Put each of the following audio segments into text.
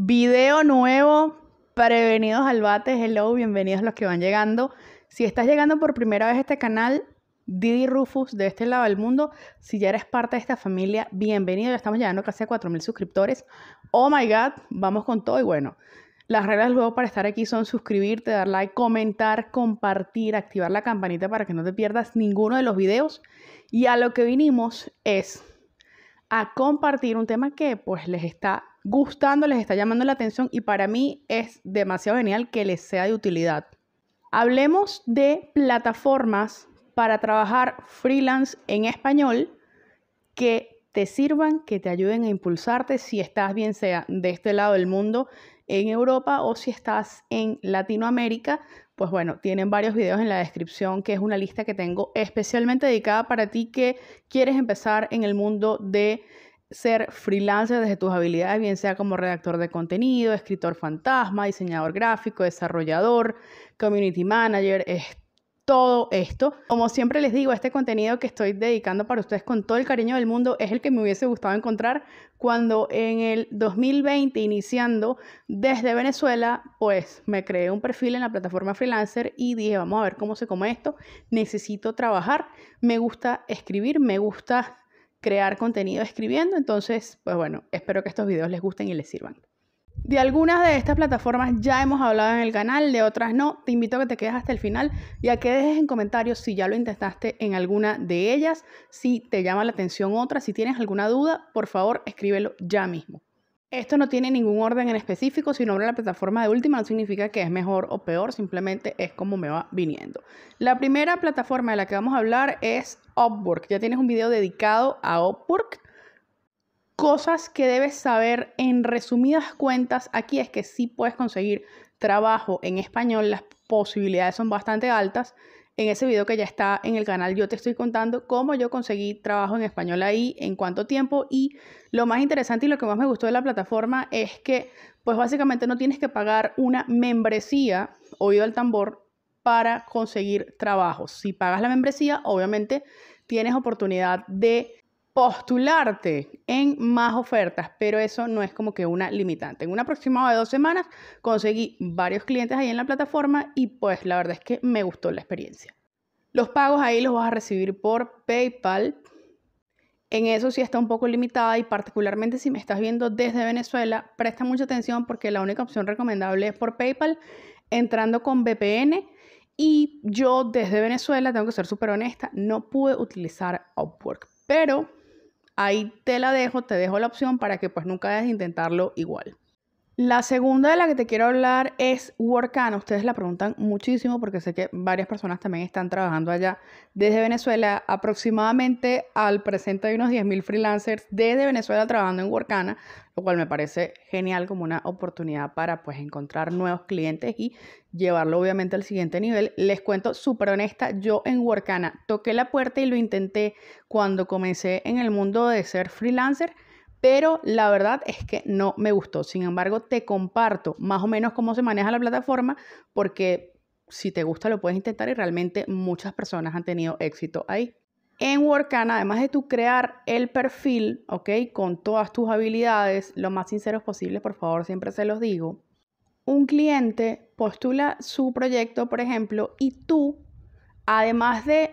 Video nuevo, prevenidos al bate, hello, bienvenidos los que van llegando. Si estás llegando por primera vez a este canal, Didi Rufus de este lado del mundo, si ya eres parte de esta familia, bienvenido, ya estamos llegando casi a 4.000 suscriptores. Oh my god, vamos con todo y bueno. Las reglas luego para estar aquí son suscribirte, dar like, comentar, compartir, activar la campanita para que no te pierdas ninguno de los videos. Y a lo que vinimos es a compartir un tema que pues les está gustando, les está llamando la atención y para mí es demasiado genial que les sea de utilidad. Hablemos de plataformas para trabajar freelance en español que te sirvan, que te ayuden a impulsarte si estás bien sea de este lado del mundo, en Europa o si estás en Latinoamérica, pues bueno, tienen varios videos en la descripción, que es una lista que tengo especialmente dedicada para ti que quieres empezar en el mundo de ser freelancer desde tus habilidades, bien sea como redactor de contenido, escritor fantasma, diseñador gráfico, desarrollador, community manager, es todo esto. Como siempre les digo, este contenido que estoy dedicando para ustedes con todo el cariño del mundo es el que me hubiese gustado encontrar cuando en el 2020, iniciando desde Venezuela, pues me creé un perfil en la plataforma freelancer y dije, vamos a ver cómo se come esto, necesito trabajar, me gusta escribir, me gusta crear contenido escribiendo. Entonces, pues bueno, espero que estos videos les gusten y les sirvan. De algunas de estas plataformas ya hemos hablado en el canal, de otras no. Te invito a que te quedes hasta el final y a que dejes en comentarios si ya lo intentaste en alguna de ellas, si te llama la atención otra, si tienes alguna duda, por favor escríbelo ya mismo. Esto no tiene ningún orden en específico, si nombro la plataforma de última no significa que es mejor o peor, simplemente es como me va viniendo. La primera plataforma de la que vamos a hablar es Upwork. Ya tienes un video dedicado a Upwork. Cosas que debes saber en resumidas cuentas aquí es que si puedes conseguir trabajo en español, las posibilidades son bastante altas. En ese video que ya está en el canal yo te estoy contando cómo yo conseguí trabajo en español ahí, en cuánto tiempo y lo más interesante y lo que más me gustó de la plataforma es que pues básicamente no tienes que pagar una membresía, oído al tambor, para conseguir trabajo. Si pagas la membresía, obviamente tienes oportunidad de postularte en más ofertas, pero eso no es como que una limitante. En un aproximado de dos semanas conseguí varios clientes ahí en la plataforma y pues la verdad es que me gustó la experiencia. Los pagos ahí los vas a recibir por PayPal. En eso sí está un poco limitada y particularmente si me estás viendo desde Venezuela, presta mucha atención porque la única opción recomendable es por PayPal entrando con VPN. Y yo desde Venezuela, tengo que ser súper honesta, no pude utilizar Upwork. Pero Ahí te la dejo, te dejo la opción para que pues nunca dejes intentarlo igual. La segunda de la que te quiero hablar es Workana. Ustedes la preguntan muchísimo porque sé que varias personas también están trabajando allá desde Venezuela. Aproximadamente al presente hay unos 10.000 freelancers desde Venezuela trabajando en Workana, lo cual me parece genial como una oportunidad para pues encontrar nuevos clientes y llevarlo obviamente al siguiente nivel. Les cuento súper honesta, yo en Workana toqué la puerta y lo intenté cuando comencé en el mundo de ser freelancer pero la verdad es que no me gustó. Sin embargo, te comparto más o menos cómo se maneja la plataforma porque si te gusta lo puedes intentar y realmente muchas personas han tenido éxito ahí. En Workana, además de tú crear el perfil, ¿ok? Con todas tus habilidades, lo más sinceros posible, por favor, siempre se los digo. Un cliente postula su proyecto, por ejemplo, y tú, además de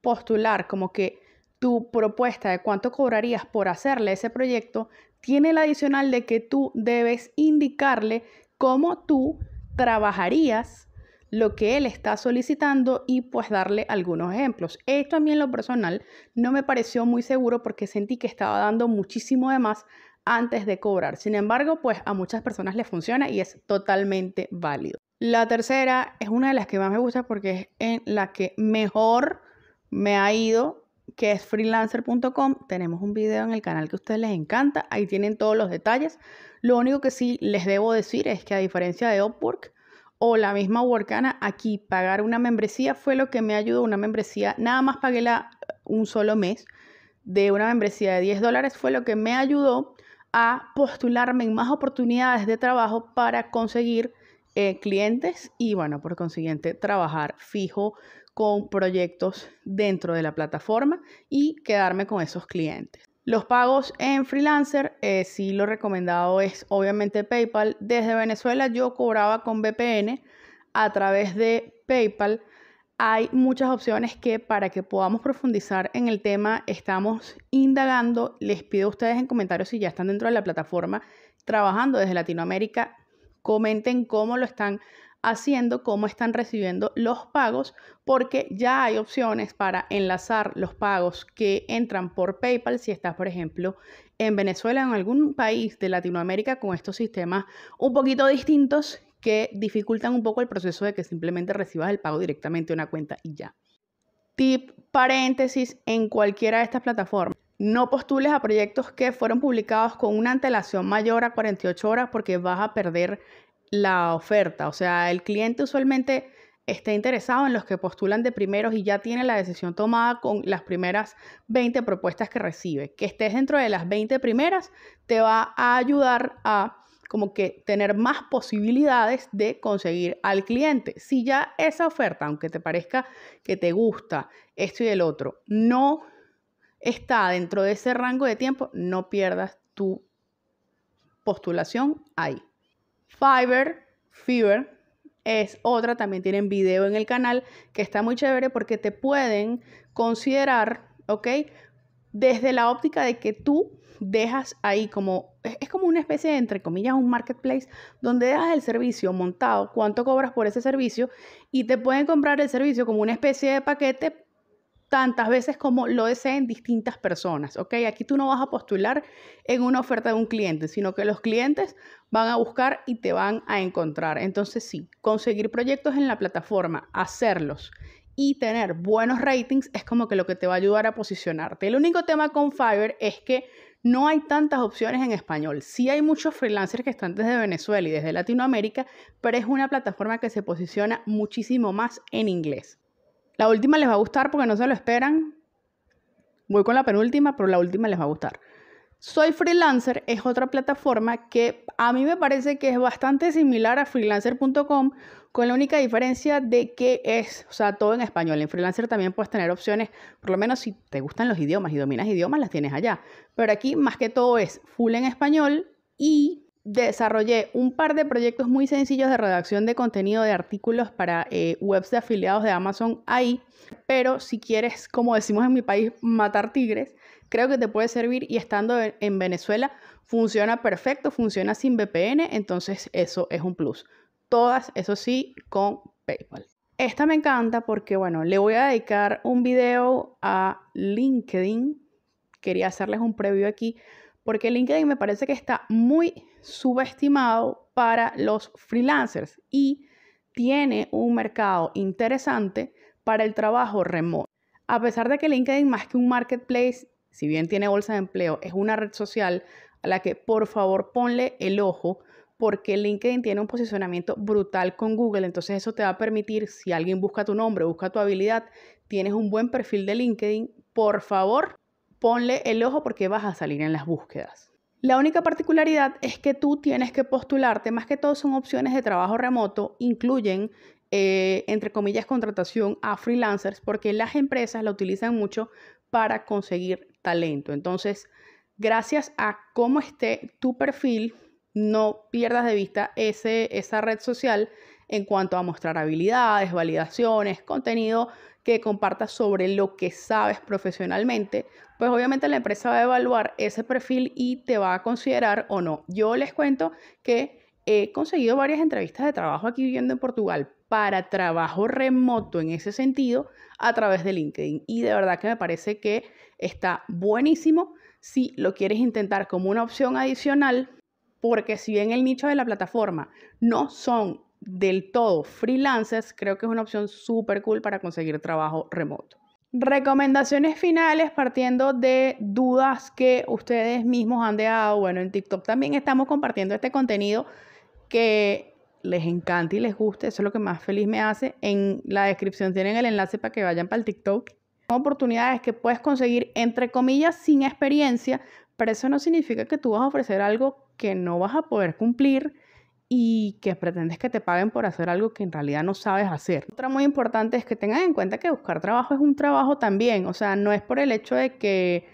postular como que tu propuesta de cuánto cobrarías por hacerle ese proyecto, tiene el adicional de que tú debes indicarle cómo tú trabajarías lo que él está solicitando y pues darle algunos ejemplos. Esto a mí en lo personal no me pareció muy seguro porque sentí que estaba dando muchísimo de más antes de cobrar. Sin embargo, pues a muchas personas les funciona y es totalmente válido. La tercera es una de las que más me gusta porque es en la que mejor me ha ido que es freelancer.com. Tenemos un video en el canal que a ustedes les encanta. Ahí tienen todos los detalles. Lo único que sí les debo decir es que a diferencia de Upwork o la misma Workana, aquí pagar una membresía fue lo que me ayudó. Una membresía, nada más pagué la, un solo mes de una membresía de 10 dólares fue lo que me ayudó a postularme en más oportunidades de trabajo para conseguir eh, clientes y bueno, por consiguiente, trabajar fijo con proyectos dentro de la plataforma y quedarme con esos clientes. Los pagos en freelancer, eh, sí lo recomendado es obviamente PayPal. Desde Venezuela yo cobraba con VPN a través de PayPal. Hay muchas opciones que para que podamos profundizar en el tema estamos indagando. Les pido a ustedes en comentarios si ya están dentro de la plataforma trabajando desde Latinoamérica. Comenten cómo lo están haciendo cómo están recibiendo los pagos, porque ya hay opciones para enlazar los pagos que entran por PayPal si estás, por ejemplo, en Venezuela o en algún país de Latinoamérica con estos sistemas un poquito distintos que dificultan un poco el proceso de que simplemente recibas el pago directamente de una cuenta y ya. Tip paréntesis en cualquiera de estas plataformas. No postules a proyectos que fueron publicados con una antelación mayor a 48 horas porque vas a perder la oferta. O sea, el cliente usualmente está interesado en los que postulan de primeros y ya tiene la decisión tomada con las primeras 20 propuestas que recibe. Que estés dentro de las 20 primeras te va a ayudar a como que tener más posibilidades de conseguir al cliente. Si ya esa oferta, aunque te parezca que te gusta esto y el otro, no está dentro de ese rango de tiempo, no pierdas tu postulación ahí. Fiber, Fiber es otra, también tienen video en el canal que está muy chévere porque te pueden considerar, ¿ok? Desde la óptica de que tú dejas ahí como, es como una especie de, entre comillas, un marketplace donde dejas el servicio montado, cuánto cobras por ese servicio y te pueden comprar el servicio como una especie de paquete tantas veces como lo deseen distintas personas, ¿ok? Aquí tú no vas a postular en una oferta de un cliente, sino que los clientes van a buscar y te van a encontrar. Entonces sí, conseguir proyectos en la plataforma, hacerlos y tener buenos ratings es como que lo que te va a ayudar a posicionarte. El único tema con Fiverr es que no hay tantas opciones en español. Sí hay muchos freelancers que están desde Venezuela y desde Latinoamérica, pero es una plataforma que se posiciona muchísimo más en inglés. La última les va a gustar porque no se lo esperan. Voy con la penúltima, pero la última les va a gustar. Soy Freelancer es otra plataforma que a mí me parece que es bastante similar a freelancer.com con la única diferencia de que es, o sea, todo en español. En freelancer también puedes tener opciones, por lo menos si te gustan los idiomas y dominas idiomas, las tienes allá. Pero aquí más que todo es full en español y desarrollé un par de proyectos muy sencillos de redacción de contenido de artículos para eh, webs de afiliados de Amazon ahí, pero si quieres, como decimos en mi país, matar tigres, creo que te puede servir y estando en, Venezuela funciona perfecto, funciona sin VPN, entonces eso es un plus. Todas, eso sí, con PayPal. Esta me encanta porque, bueno, le voy a dedicar un video a LinkedIn. Quería hacerles un preview aquí porque LinkedIn me parece que está muy subestimado para los freelancers y tiene un mercado interesante para el trabajo remoto. A pesar de que LinkedIn más que un marketplace, si bien tiene bolsa de empleo, es una red social a la que por favor ponle el ojo porque LinkedIn tiene un posicionamiento brutal con Google, entonces eso te va a permitir, si alguien busca tu nombre, busca tu habilidad, tienes un buen perfil de LinkedIn, por favor, ponle el ojo porque vas a salir en las búsquedas. La única particularidad es que tú tienes que postularte, más que todo son opciones de trabajo remoto, incluyen, eh, entre comillas, contratación a freelancers, porque las empresas la utilizan mucho para conseguir talento. Entonces, gracias a cómo esté tu perfil, no pierdas de vista ese, esa red social en cuanto a mostrar habilidades, validaciones, contenido que compartas sobre lo que sabes profesionalmente, pues obviamente la empresa va a evaluar ese perfil y te va a considerar o no. Yo les cuento que he conseguido varias entrevistas de trabajo aquí viviendo en Portugal para trabajo remoto en ese sentido a través de LinkedIn. Y de verdad que me parece que está buenísimo si lo quieres intentar como una opción adicional, porque si bien el nicho de la plataforma no son del todo freelancers, creo que es una opción súper cool para conseguir trabajo remoto. Recomendaciones finales partiendo de dudas que ustedes mismos han dejado. Bueno, en TikTok también estamos compartiendo este contenido que les encanta y les guste, eso es lo que más feliz me hace. En la descripción tienen el enlace para que vayan para el TikTok. oportunidades que puedes conseguir entre comillas sin experiencia, pero eso no significa que tú vas a ofrecer algo que no vas a poder cumplir y que pretendes que te paguen por hacer algo que en realidad no sabes hacer. Otra muy importante es que tengan en cuenta que buscar trabajo es un trabajo también, o sea, no es por el hecho de que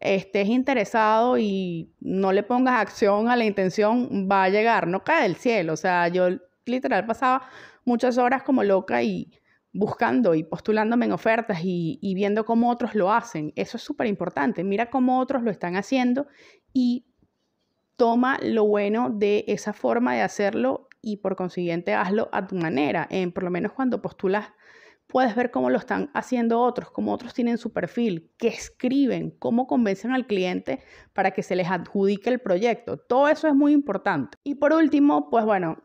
estés interesado y no le pongas acción a la intención, va a llegar, no cae del cielo, o sea, yo literal pasaba muchas horas como loca y buscando y postulándome en ofertas y, y viendo cómo otros lo hacen. Eso es súper importante. Mira cómo otros lo están haciendo y toma lo bueno de esa forma de hacerlo y por consiguiente hazlo a tu manera. por lo menos cuando postulas puedes ver cómo lo están haciendo otros, cómo otros tienen su perfil, qué escriben, cómo convencen al cliente para que se les adjudique el proyecto. Todo eso es muy importante. Y por último, pues bueno,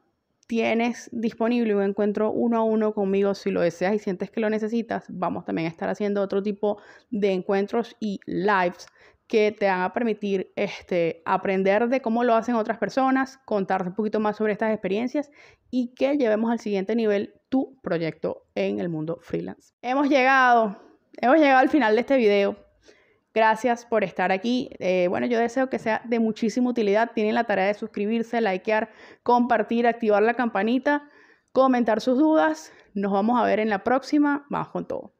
tienes disponible un encuentro uno a uno conmigo si lo deseas y sientes que lo necesitas. Vamos también a estar haciendo otro tipo de encuentros y lives que te van a permitir este, aprender de cómo lo hacen otras personas, contarte un poquito más sobre estas experiencias y que llevemos al siguiente nivel tu proyecto en el mundo freelance. Hemos llegado, hemos llegado al final de este video. Gracias por estar aquí. Eh, bueno, yo deseo que sea de muchísima utilidad. Tienen la tarea de suscribirse, likear, compartir, activar la campanita, comentar sus dudas. Nos vamos a ver en la próxima. Vamos con todo.